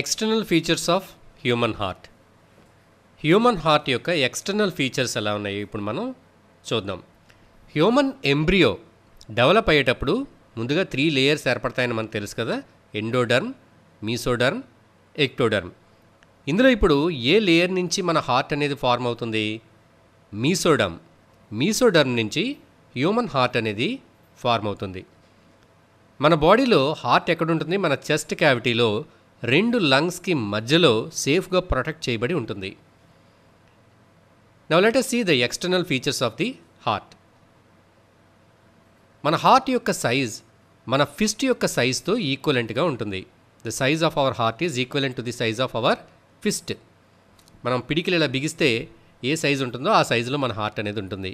External features of human heart human heart యొక్క external features ఎలా ఉన్నాయి ఇప్పుడు మనం చూద్దాం హ్యూమన్ ఎంబ్రియో డెవలప్ అయ్యేటప్పుడు ముందుగా త్రీ లేయర్స్ ఏర్పడతాయని మనకు తెలుసు కదా ఎండోడర్మ్ మీసోడర్మ్ ఎక్టోడర్మ్ ఇందులో ఇప్పుడు ఏ లేయర్ నుంచి మన హార్ట్ అనేది ఫార్మ్ అవుతుంది మీసోడర్మ్ మీసోడర్మ్ నుంచి హ్యూమన్ హార్ట్ అనేది ఫార్మ్ అవుతుంది మన బాడీలో హార్ట్ ఎక్కడుంటుంది మన చెస్ట్ క్యావిటీలో రెండు లంగ్స్కి మధ్యలో సేఫ్గా ప్రొటెక్ట్ చేయబడి ఉంటుంది now let see the external features of the heart మన హార్ట్ యొక్క సైజ్ మన ఫిస్ట్ యొక్క సైజ్తో ఈక్వలెంట్గా ఉంటుంది the size of our heart is equivalent to the size of our fist మనం పిడికిలు ఇలా బిగిస్తే ఏ సైజ్ ఉంటుందో ఆ సైజులో మన హార్ట్ అనేది ఉంటుంది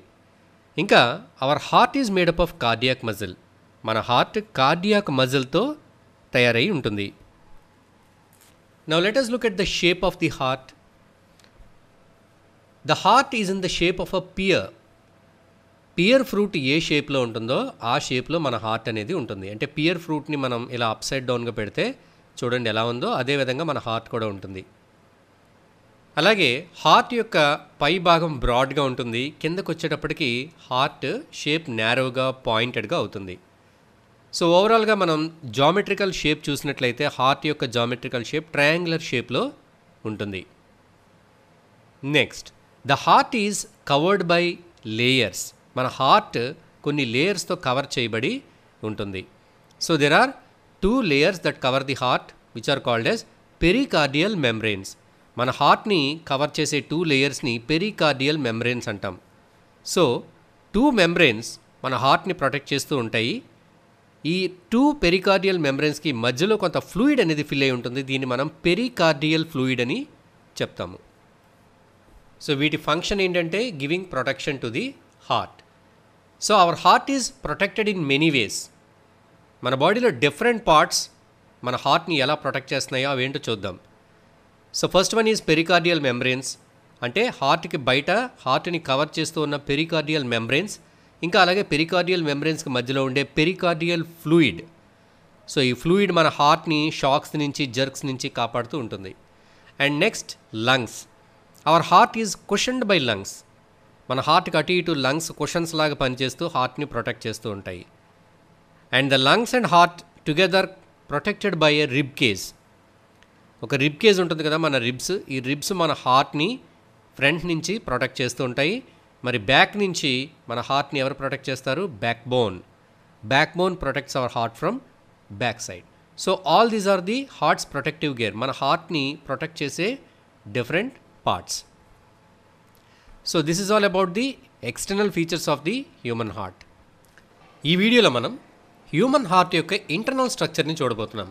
ఇంకా our heart is made up of cardiac muscle మన హార్ట్ కార్డియాక్ మజిల్తో తయారై ఉంటుంది Now let us look at the shape of the heart. The heart is in the shape of a pear pear fruit ఏ షేప్లో ఉంటుందో ఆ షేప్లో మన హార్ట్ అనేది ఉంటుంది అంటే పియర్ ఫ్రూట్ని మనం ఇలా అప్సైడ్ డౌన్గా పెడితే చూడండి ఎలా ఉందో అదేవిధంగా మన హార్ట్ కూడా ఉంటుంది అలాగే హార్ట్ యొక్క పై భాగం బ్రాడ్గా ఉంటుంది కిందకు వచ్చేటప్పటికి హార్ట్ షేప్ నేరోగా పాయింటెడ్గా అవుతుంది సో ఓవరాల్గా మనం జామెట్రికల్ షేప్ చూసినట్లయితే హార్ట్ యొక్క జామెట్రికల్ షేప్ ట్రయాంగులర్ షేప్లో ఉంటుంది next the heart is covered by layers మన హార్ట్ కొన్ని లేయర్స్తో కవర్ చేయబడి ఉంటుంది so there are two layers that cover the heart which are called as pericardial membranes మన హార్ట్ని కవర్ చేసే టూ లేయర్స్ని పెరికార్డియల్ మెమ్బ్రెయిన్స్ అంటాం సో టూ మెమ్బ్రెయిన్స్ మన హార్ట్ని ప్రొటెక్ట్ చేస్తూ ఉంటాయి ఈ టూ పెరికార్డియల్ మెంబ్రెన్స్కి మధ్యలో కొంత ఫ్లూయిడ్ అనేది ఫిల్ అయి ఉంటుంది దీన్ని మనం పెరికార్డియల్ ఫ్లూయిడ్ అని చెప్తాము సో వీటి ఫంక్షన్ ఏంటంటే giving protection to the heart so our heart is protected in many ways మన బాడీలో డిఫరెంట్ పార్ట్స్ మన హార్ట్ని ఎలా ప్రొటెక్ట్ చేస్తున్నాయో అవేంటో చూద్దాం so first one is pericardial membranes అంటే హార్ట్కి బయట హార్ట్ని కవర్ చేస్తూ ఉన్న పెరికార్డియల్ మెంబ్రెన్స్ ఇంకా అలాగే పెరికార్డియల్ మెమరీన్స్కి మధ్యలో ఉండే పెరికార్డియల్ ఫ్లూయిడ్ సో ఈ ఫ్లూయిడ్ మన హార్ట్ని షాక్స్ నుంచి జర్క్స్ నుంచి కాపాడుతూ ఉంటుంది and next lungs our heart is cushioned by lungs మన హార్ట్కి అటు ఇటు లంగ్స్ క్వశ్చన్స్ లాగా పనిచేస్తూ హార్ట్ని ప్రొటెక్ట్ చేస్తూ ఉంటాయి and the lungs and heart together protected by a rib cage ఒక రిబ్ కేజ్ ఉంటుంది కదా మన రిబ్స్ ఈ రిబ్స్ మన హార్ట్ని ఫ్రంట్ నుంచి ప్రొటెక్ట్ చేస్తూ ఉంటాయి మరి బ్యాక్ నుంచి మన హార్ట్ని ఎవరు ప్రొటెక్ట్ చేస్తారు backbone backbone protects our heart from back side so all these are the heart's protective gear మన హార్ట్ని ప్రొటెక్ట్ చేసే different parts so this is all about the external features of the human heart ఈ వీడియోలో మనం human heart యొక్క internal స్ట్రక్చర్ని చూడబోతున్నాం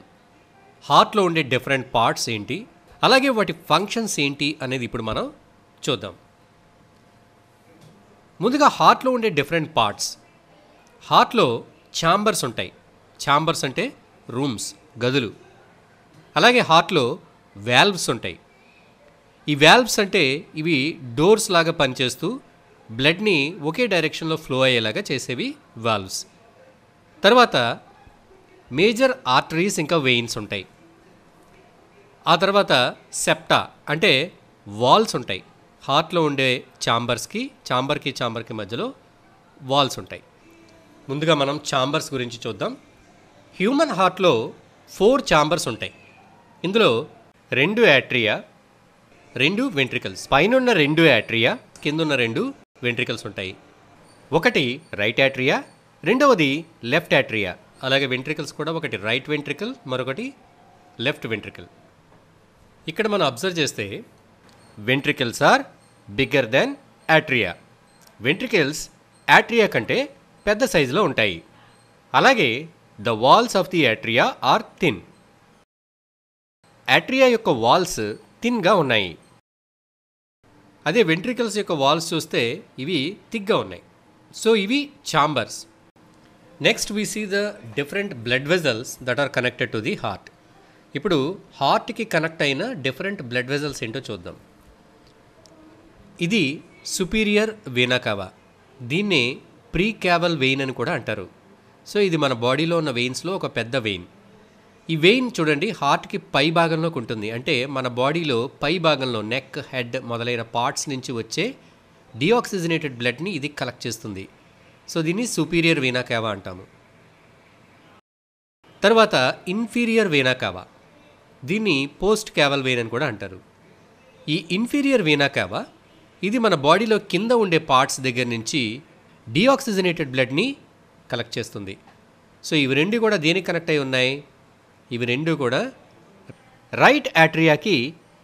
హార్ట్లో ఉండే డిఫరెంట్ పార్ట్స్ ఏంటి అలాగే వాటి ఫంక్షన్స్ ఏంటి అనేది ఇప్పుడు మనం చూద్దాం ముందుగా హార్ట్లో ఉండే డిఫరెంట్ పార్ట్స్ హార్ట్లో ఛాంబర్స్ ఉంటాయి ఛాంబర్స్ అంటే రూమ్స్ గదులు అలాగే హార్ట్లో వాల్వ్స్ ఉంటాయి ఈ వాల్వ్స్ అంటే ఇవి డోర్స్ లాగా పనిచేస్తూ బ్లడ్ని ఒకే డైరెక్షన్లో ఫ్లో అయ్యేలాగా చేసేవి వాల్వ్స్ తర్వాత మేజర్ ఆర్టరీస్ ఇంకా వెయిన్స్ ఉంటాయి ఆ తర్వాత సెప్టా అంటే వాల్స్ ఉంటాయి హార్ట్లో ఉండే ఛాంబర్స్కి ఛాంబర్కి ఛాంబర్కి మధ్యలో వాల్స్ ఉంటాయి ముందుగా మనం ఛాంబర్స్ గురించి చూద్దాం హ్యూమన్ హార్ట్లో ఫోర్ ఛాంబర్స్ ఉంటాయి ఇందులో రెండు యాట్రియా రెండు వెంట్రికల్స్ పైన ఉన్న రెండు యాట్రియా కిందున్న రెండు వెంట్రికల్స్ ఉంటాయి ఒకటి రైట్ యాట్రియా రెండవది లెఫ్ట్ యాట్రియా అలాగే వెంట్రికల్స్ కూడా ఒకటి రైట్ వెంట్రికల్ మరొకటి లెఫ్ట్ వెంట్రికల్ ఇక్కడ మనం అబ్జర్వ్ చేస్తే ventricles are bigger than atria ventricles atria కంటే పెద్ద సైజులో ఉంటాయి అలాగే the walls of the atria are thin atria యొక్క వాల్స్ థిన్గా ఉన్నాయి అదే వెంట్రికల్స్ యొక్క వాల్స్ చూస్తే ఇవి థిక్గా ఉన్నాయి సో ఇవి chambers next we see the different blood vessels that are connected to the heart ఇప్పుడు హార్ట్కి కనెక్ట్ అయిన డిఫరెంట్ బ్లడ్ వెజల్స్ ఏంటో చూద్దాం ఇది సుపీరియర్ వీనాకావా దీన్నే ప్రీ క్యావల్ వెయిన్ అని కూడా అంటారు సో ఇది మన బాడీలో ఉన్న వెయిన్స్లో ఒక పెద్ద వెయిన్ ఈ వెయిన్ చూడండి హార్ట్కి పై భాగంలోకి ఉంటుంది అంటే మన బాడీలో పై భాగంలో నెక్ హెడ్ మొదలైన పార్ట్స్ నుంచి వచ్చే డిఆక్సిజనేటెడ్ బ్లడ్ని ఇది కలెక్ట్ చేస్తుంది సో దీన్ని సుపీరియర్ వీనాకావా అంటాము తర్వాత ఇన్ఫీరియర్ వీనాకావా దీన్ని పోస్ట్ క్యావల్ వెయిన్ అని కూడా అంటారు ఈ ఇన్ఫీరియర్ వీనాకావా ఇది మన బాడీలో కింద ఉండే పార్ట్స్ దగ్గర నుంచి డీఆక్సిజనేటెడ్ బ్లడ్ని కలెక్ట్ చేస్తుంది సో ఇవి రెండు కూడా దేనికి కనెక్ట్ అయి ఉన్నాయి ఇవి రెండు కూడా రైట్ యాట్రియాకి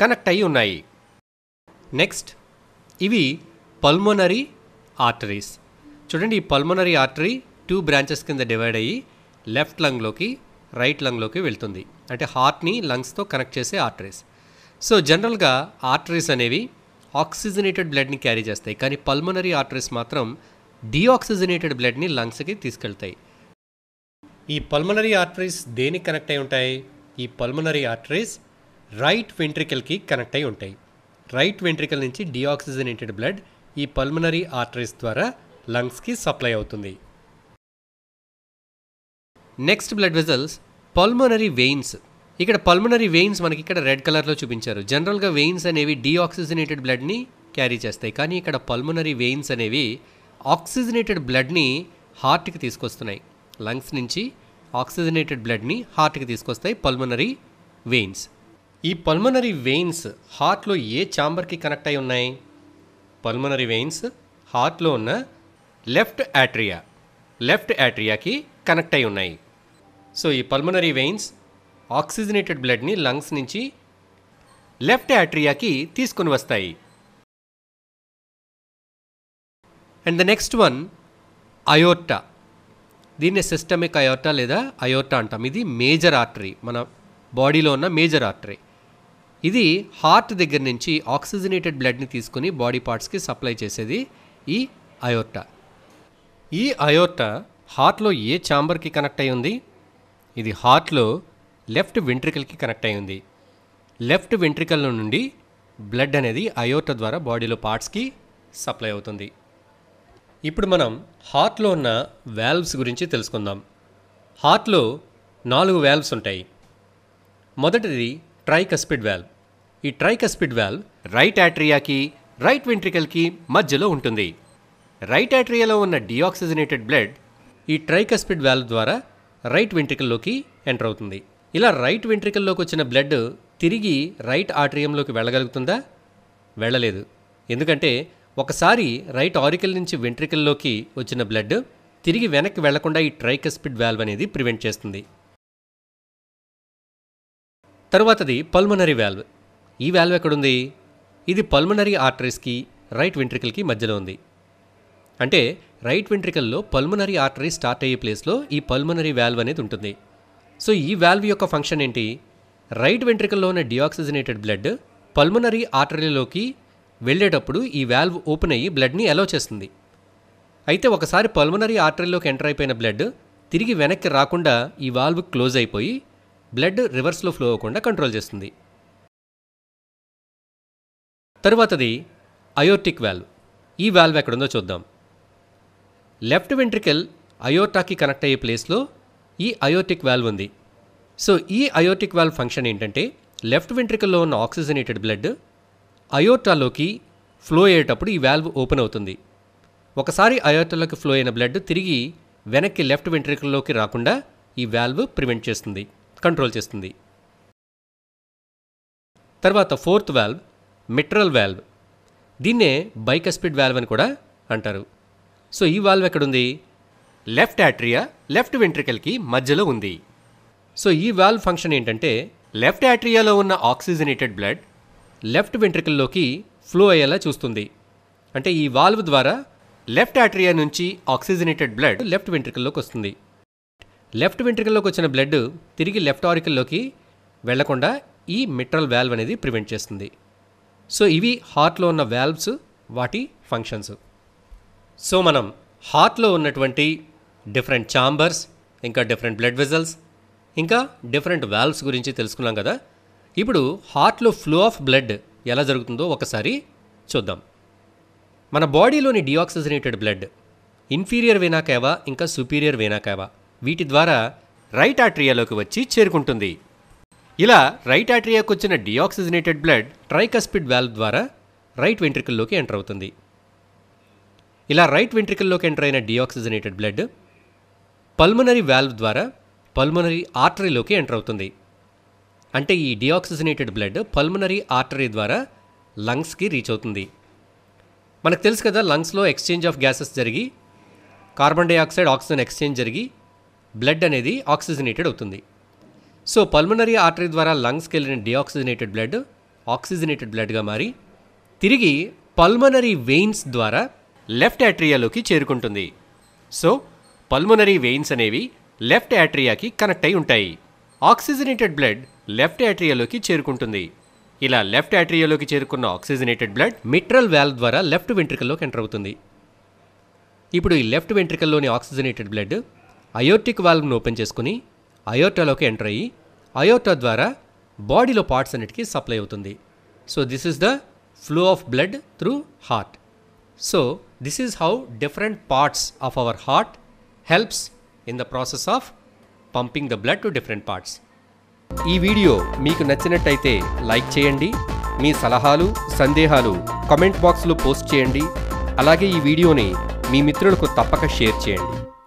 కనెక్ట్ అయి ఉన్నాయి నెక్స్ట్ ఇవి పల్మోనరీ ఆర్టరీస్ చూడండి ఈ పల్మోనరీ ఆర్టరీ టూ బ్రాంచెస్ కింద డివైడ్ అయ్యి లెఫ్ట్ లంగ్లోకి రైట్ లంగ్లోకి వెళ్తుంది అంటే హార్ట్ని లంగ్స్తో కనెక్ట్ చేసే ఆర్టరీస్ సో జనరల్గా ఆర్టరీస్ అనేవి ఆక్సిజనేటెడ్ బ్లడ్ని క్యారీ చేస్తాయి కానీ పల్మనరీ ఆర్టరీస్ మాత్రం డీఆక్సిజనేటెడ్ బ్లడ్ని లంగ్స్కి తీసుకెళ్తాయి ఈ పల్మనరీ ఆర్టరీస్ దేనికి కనెక్ట్ అయి ఉంటాయి ఈ పల్మనరీ ఆర్టరీస్ రైట్ వెంట్రికల్కి కనెక్ట్ అయి ఉంటాయి రైట్ వెంట్రికల్ నుంచి డీఆక్సిజనేటెడ్ బ్లడ్ ఈ పల్మనరీ ఆర్టరీస్ ద్వారా లంగ్స్కి సప్లై అవుతుంది next blood vessels pulmonary veins ఇక్కడ పల్మనరీ వెయిన్స్ మనకి ఇక్కడ రెడ్ కలర్లో చూపించారు జనరల్గా వెయిన్స్ అనేవి డీఆక్సిజనేటెడ్ బ్లడ్ని క్యారీ చేస్తాయి కానీ ఇక్కడ పల్మనరీ వెయిన్స్ అనేవి ఆక్సిజనేటెడ్ బ్లడ్ని హార్ట్కి తీసుకొస్తున్నాయి లంగ్స్ నుంచి ఆక్సిజనేటెడ్ బ్లడ్ని హార్ట్కి తీసుకొస్తాయి పల్మనరీ వెయిన్స్ ఈ పల్మనరీ వెయిన్స్ హార్ట్లో ఏ ఛాంబర్కి కనెక్ట్ అయి ఉన్నాయి పల్మనరీ వెయిన్స్ హార్ట్లో ఉన్న లెఫ్ట్ యాట్రియా లెఫ్ట్ యాట్రియాకి కనెక్ట్ అయి ఉన్నాయి సో ఈ పల్మనరీ వెయిన్స్ ఆక్సిజనేటెడ్ బ్లడ్ని లంగ్స్ నుంచి లెఫ్ట్ యాట్రియాకి తీసుకొని వస్తాయి and the next one aorta దీన్ని సిస్టమిక్ అయోర్టా లేదా అయోర్టా అంటాం ఇది మేజర్ ఆర్టరీ మన బాడీలో ఉన్న మేజర్ ఆర్టరీ ఇది హార్ట్ దగ్గర నుంచి ఆక్సిజనేటెడ్ బ్లడ్ని తీసుకుని బాడీ పార్ట్స్కి సప్లై చేసేది ఈ అయోర్టా ఈ అయోర్టా హార్ట్లో ఏ ఛాంబర్కి కనెక్ట్ అయ్యి ఉంది ఇది హార్ట్లో లెఫ్ట్ వెంట్రికల్కి కనెక్ట్ అయి ఉంది లెఫ్ట్ వెంట్రికల్ నుండి బ్లడ్ అనేది అయోట ద్వారా బాడీలో పార్ట్స్కి సప్లై అవుతుంది ఇప్పుడు మనం హార్ట్లో ఉన్న వాల్వ్స్ గురించి తెలుసుకుందాం హార్ట్లో నాలుగు వాల్వ్స్ ఉంటాయి మొదటిది ట్రైకస్పిడ్ వాల్వ్ ఈ ట్రైకస్పిడ్ వాల్వ్ రైట్ యాట్రియాకి రైట్ వెంట్రికల్కి మధ్యలో ఉంటుంది రైట్ యాట్రియాలో ఉన్న డిఆక్సిజనేటెడ్ బ్లడ్ ఈ ట్రైకస్పిడ్ వాల్వ్ ద్వారా రైట్ వెంట్రికల్లోకి ఎంటర్ అవుతుంది ఇలా రైట్ వెంట్రికల్లోకి వచ్చిన బ్లడ్ తిరిగి రైట్ ఆట్రియంలోకి వెళ్ళగలుగుతుందా వెళ్ళలేదు ఎందుకంటే ఒకసారి రైట్ ఆరికల్ నుంచి వెంట్రికల్లోకి వచ్చిన బ్లడ్ తిరిగి వెనక్కి వెళ్లకుండా ఈ ట్రైకస్పిడ్ వాల్వ్ అనేది ప్రివెంట్ చేస్తుంది తరువాతది పల్మనరీ వాల్వ్ ఈ వాల్వ్ ఎక్కడుంది ఇది పల్మనరీ ఆర్టరీస్కి రైట్ వెంట్రికల్కి మధ్యలో ఉంది అంటే రైట్ వెంట్రికల్లో పల్మనరీ ఆర్టరీ స్టార్ట్ అయ్యే ప్లేస్లో ఈ పల్మనరీ వాల్వ్ అనేది ఉంటుంది సో ఈ వాల్వ్ యొక్క ఫంక్షన్ ఏంటి రైట్ వెంట్రికల్లో ఉన్న డిఆక్సిజనేటెడ్ బ్లడ్ పల్మనరీ ఆర్టరీలోకి వెళ్ళేటప్పుడు ఈ వాల్వ్ ఓపెన్ అయ్యి బ్లడ్ని అలో చేస్తుంది అయితే ఒకసారి పల్మనరీ ఆర్టరీలోకి ఎంటర్ అయిపోయిన బ్లడ్ తిరిగి వెనక్కి రాకుండా ఈ వాల్వ్ క్లోజ్ అయిపోయి బ్లడ్ రివర్స్లో ఫ్లో అవ్వకుండా కంట్రోల్ చేస్తుంది తరువాతది అయోటిక్ వాల్వ్ ఈ వాల్వ్ ఎక్కడుందో చూద్దాం లెఫ్ట్ వెంట్రికల్ అయోటాకి కనెక్ట్ అయ్యే ప్లేస్లో ఈ అయోటిక్ వాల్వ్ ఉంది సో ఈ అయోటిక్ వాల్వ్ ఫంక్షన్ ఏంటంటే లెఫ్ట్ వెంట్రికల్లో ఉన్న ఆక్సిజనేటెడ్ బ్లడ్ అయోటాలోకి ఫ్లో అయ్యేటప్పుడు ఈ వాల్వ్ ఓపెన్ అవుతుంది ఒకసారి అయోటాలోకి ఫ్లో అయిన బ్లడ్ తిరిగి వెనక్కి లెఫ్ట్ వెంట్రికల్లోకి రాకుండా ఈ వాల్వ్ ప్రివెంట్ చేస్తుంది కంట్రోల్ చేస్తుంది తర్వాత ఫోర్త్ వాల్వ్ మిట్రల్ వాల్వ్ దీన్నే బైకస్పిడ్ వాల్వ్ అని కూడా అంటారు సో ఈ వాల్వ్ ఎక్కడుంది లెఫ్ట్ యాట్రియా లెఫ్ట్ వెంట్రికల్కి మధ్యలో ఉంది సో ఈ వాల్వ్ ఫంక్షన్ ఏంటంటే లెఫ్ట్ యాట్రియాలో ఉన్న ఆక్సిజనేటెడ్ బ్లడ్ లెఫ్ట్ వెంట్రికల్లోకి ఫ్లో అయ్యేలా చూస్తుంది అంటే ఈ వాల్వ్ ద్వారా లెఫ్ట్ యాట్రియా నుంచి ఆక్సిజనేటెడ్ బ్లడ్ లెఫ్ట్ వెంట్రికల్లోకి వస్తుంది లెఫ్ట్ వెంట్రికల్లోకి వచ్చిన బ్లడ్ తిరిగి లెఫ్ట్ ఆరికల్లోకి వెళ్లకుండా ఈ మిట్రల్ వాల్వ్ అనేది ప్రివెంట్ చేస్తుంది సో ఇవి హార్ట్లో ఉన్న వాల్వ్స్ వాటి ఫంక్షన్స్ సో మనం హార్ట్లో ఉన్నటువంటి డిఫరెంట్ ఛాంబర్స్ ఇంకా డిఫరెంట్ బ్లడ్ వెజల్స్ ఇంకా డిఫరెంట్ వాల్వ్స్ గురించి తెలుసుకున్నాం కదా ఇప్పుడు హార్ట్లో ఫ్లో ఆఫ్ బ్లడ్ ఎలా జరుగుతుందో ఒకసారి చూద్దాం మన బాడీలోని డిఆక్సిజనేటెడ్ బ్లడ్ ఇన్ఫీరియర్ వేనాకేవా ఇంకా సుపీరియర్ వేనాకేవా వీటి ద్వారా రైట్ ఆట్రియాలోకి వచ్చి చేరుకుంటుంది ఇలా రైట్ ఆట్రియాకు వచ్చిన డిఆక్సిజనేటెడ్ బ్లడ్ ట్రైకస్పిడ్ వాల్వ్ ద్వారా రైట్ వెంట్రికల్లోకి ఎంటర్ అవుతుంది ఇలా రైట్ వెంట్రికల్లోకి ఎంటర్ అయిన డిఆక్సిజనేటెడ్ బ్లడ్ పల్మనరీ వాల్వ్ ద్వారా పల్మనరీ ఆర్టరీలోకి ఎంటర్ అవుతుంది అంటే ఈ డిఆక్సిజనేటెడ్ బ్లడ్ పల్మనరీ ఆర్టరీ ద్వారా లంగ్స్కి రీచ్ అవుతుంది మనకు తెలుసు కదా లంగ్స్లో ఎక్స్చేంజ్ ఆఫ్ గ్యాసెస్ జరిగి కార్బన్ డైఆక్సైడ్ ఆక్సిజన్ ఎక్స్చేంజ్ జరిగి బ్లడ్ అనేది ఆక్సిజనేటెడ్ అవుతుంది సో పల్మనరీ ఆర్టరీ ద్వారా లంగ్స్కి వెళ్ళిన డిఆక్సిజనేటెడ్ బ్లడ్ ఆక్సిజనేటెడ్ బ్లడ్గా మారి తిరిగి పల్మనరీ వెయిన్స్ ద్వారా లెఫ్ట్ ఆట్రియాలోకి చేరుకుంటుంది సో పల్మొనరీ వెయిన్స్ అనేవి లెఫ్ట్ యాట్రియాకి కనెక్ట్ అయి ఉంటాయి ఆక్సిజనేటెడ్ బ్లడ్ లెఫ్ట్ యాట్రియాలోకి చేరుకుంటుంది ఇలా లెఫ్ట్ యాట్రియాలోకి చేరుకున్న ఆక్సిజనేటెడ్ బ్లడ్ మిట్రల్ వాల్వ్ ద్వారా లెఫ్ట్ వెంట్రికల్లోకి ఎంటర్ అవుతుంది ఇప్పుడు ఈ లెఫ్ట్ వెంట్రికల్లోని ఆక్సిజనేటెడ్ బ్లడ్ అయోర్టిక్ వాల్వ్ను ఓపెన్ చేసుకుని అయోటాలోకి ఎంటర్ అయ్యి అయోటా ద్వారా బాడీలో పార్ట్స్ అన్నిటికీ సప్లై అవుతుంది so this is the flow of blood through heart so this is how different parts of our heart helps in the process of pumping the blood to different parts ఈ video మీకు నచ్చినట్టయితే like చేయండి మీ సలహాలు సందేహాలు comment బాక్స్లో post చేయండి అలాగే ఈ వీడియోని మీ మిత్రులకు తప్పక షేర్ చేయండి